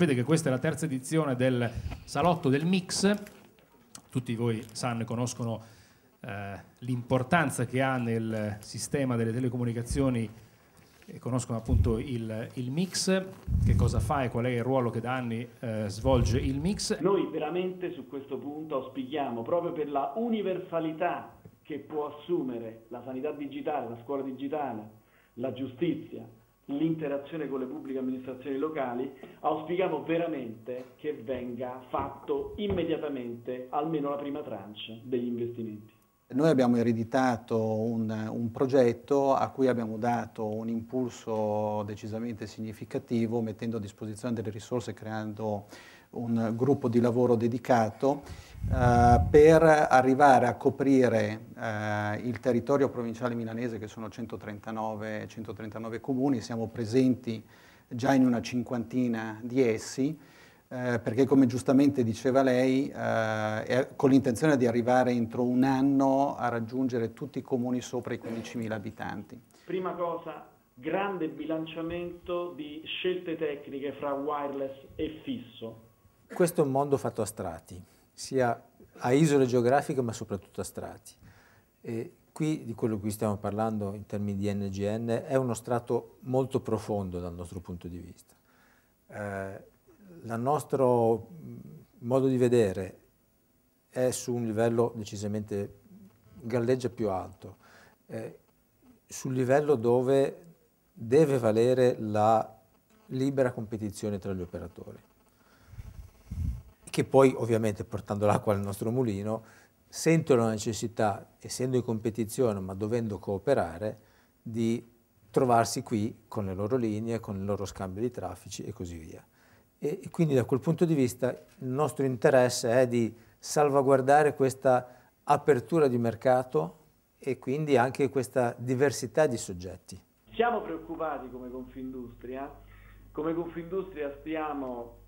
sapete che questa è la terza edizione del Salotto del Mix, tutti voi sanno e conoscono eh, l'importanza che ha nel sistema delle telecomunicazioni e conoscono appunto il, il, mix, che cosa fa e qual è il ruolo che da anni eh, svolge il mix. Noi veramente su questo punto auspichiamo proprio per la universalità che può assumere la sanità digitale, la scuola digitale, la giustizia, l'interazione con le pubbliche amministrazioni locali, auspichiamo veramente che venga fatto immediatamente almeno la prima tranche degli investimenti. Noi abbiamo ereditato un, un, progetto a cui abbiamo dato un impulso decisamente significativo mettendo a disposizione delle risorse creando un gruppo di lavoro dedicato eh, per arrivare a coprire eh, il territorio provinciale milanese che sono 139, 139 comuni, siamo presenti già in una cinquantina di essi. Eh, perché come giustamente diceva lei, eh, con l'intenzione di arrivare entro un anno a raggiungere tutti i comuni sopra i 15.000 abitanti. Prima cosa, grande bilanciamento di scelte tecniche fra wireless e fisso questo è un mondo fatto a strati, sia a isole geografiche ma soprattutto a strati. E qui di quello di cui stiamo parlando in termini di NGN è uno strato molto profondo dal nostro punto di vista. Eh, il nostro mm, modo di vedere è su un livello decisamente galleggia più alto, eh, sul livello dove deve valere la libera competizione tra gli operatori che poi ovviamente portando l'acqua al nostro mulino sentono la necessità, essendo in competizione ma dovendo cooperare, di trovarsi qui con le loro linee, con il loro scambio di traffici e così via. E, e quindi da quel punto di vista il nostro interesse è di salvaguardare questa apertura di mercato e quindi anche questa diversità di soggetti. Siamo preoccupati come Confindustria, come Confindustria stiamo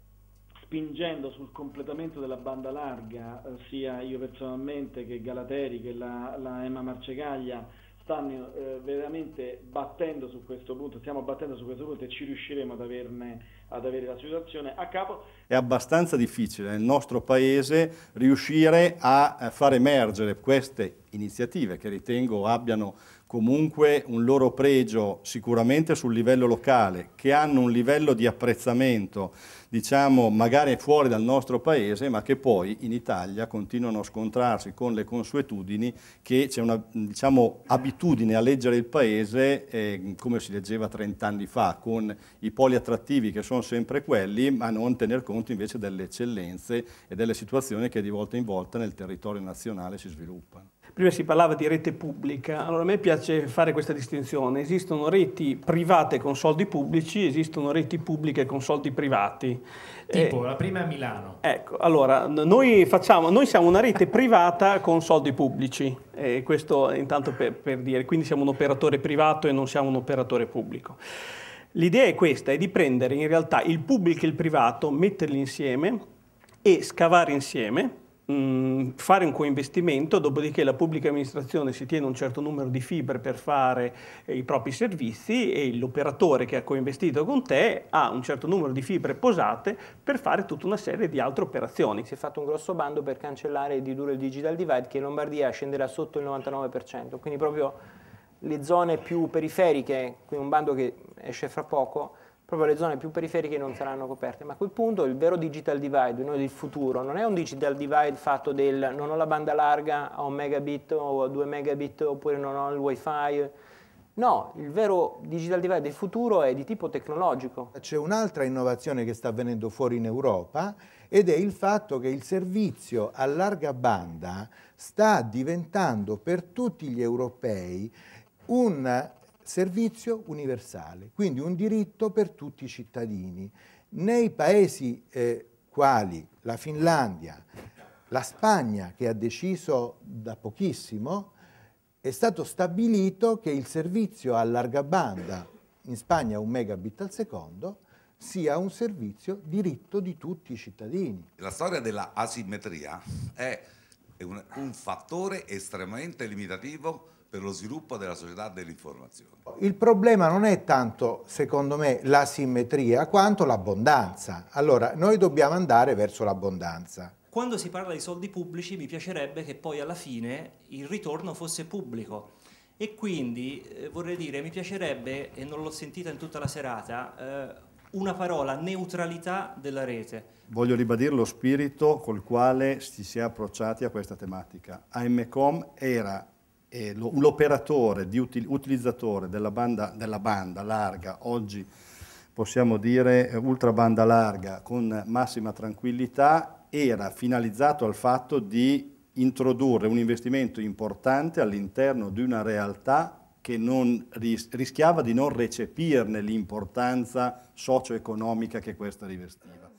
spingendo sul completamento della banda larga, eh, sia io personalmente che Galateri, che la, la Emma Marcegaglia stanno eh, veramente battendo su questo punto, stiamo battendo su questo punto e ci riusciremo ad, averne, ad avere la situazione a capo. È abbastanza difficile nel nostro Paese riuscire a eh, far emergere queste iniziative che ritengo abbiano comunque un loro pregio sicuramente sul livello locale, che hanno un livello di apprezzamento, diciamo magari fuori dal nostro paese, ma che poi in Italia continuano a scontrarsi con le consuetudini che c'è una diciamo, abitudine a leggere il paese eh, come si leggeva 30 anni fa, con i poli attrattivi che sono sempre quelli, ma non tener conto invece delle eccellenze e delle situazioni che di volta in volta nel territorio nazionale si sviluppano. Prima si parlava di rete pubblica, allora a me piace fare questa distinzione. Esistono reti private con soldi pubblici, esistono reti pubbliche con soldi privati. Eh, tipo eh, la prima a Milano. Ecco, allora noi, facciamo, noi siamo una rete privata con soldi pubblici, eh, questo intanto per, per dire, quindi siamo un operatore privato e non siamo un operatore pubblico. L'idea è questa, è di prendere in realtà il pubblico e il privato, metterli insieme e scavare insieme mh, mm, fare un coinvestimento, dopodiché la pubblica amministrazione si tiene un certo numero di fibre per fare eh, i propri servizi e l'operatore che ha coinvestito con te ha un certo numero di fibre posate per fare tutta una serie di altre operazioni. Si è fatto un grosso bando per cancellare e ridurre il digital divide che in Lombardia scenderà sotto il 99%, quindi proprio le zone più periferiche, quindi un bando che esce fra poco, proprio le zone più periferiche non saranno coperte, ma a quel punto il vero digital divide, noi del futuro, non è un digital divide fatto del non ho la banda larga a un megabit o a due megabit oppure non ho il wifi, No, il vero digital divide del futuro è di tipo tecnologico. C'è un'altra innovazione che sta avvenendo fuori in Europa ed è il fatto che il servizio a larga banda sta diventando per tutti gli europei un servizio universale, quindi un diritto per tutti i cittadini. Nei paesi eh, quali la Finlandia, la Spagna, che ha deciso da pochissimo, è stato stabilito che il servizio a larga banda, in Spagna un megabit al secondo, sia un servizio diritto di tutti i cittadini. La storia della asimmetria è un, un fattore estremamente limitativo per lo sviluppo della società dell'informazione. Il problema non è tanto, secondo me, la simmetria, quanto l'abbondanza. Allora, noi dobbiamo andare verso l'abbondanza. Quando si parla di soldi pubblici mi piacerebbe che poi alla fine il ritorno fosse pubblico. E quindi eh, vorrei dire, mi piacerebbe, e non l'ho sentita in tutta la serata, eh, una parola, neutralità della rete. Voglio ribadire lo spirito col quale si è approcciati a questa tematica. AMCOM era eh, l'operatore di util, utilizzatore della banda, della banda larga oggi possiamo dire eh, ultra banda larga con massima tranquillità era finalizzato al fatto di introdurre un investimento importante all'interno di una realtà che non, rischiava di non recepirne l'importanza socio-economica che questa rivestiva.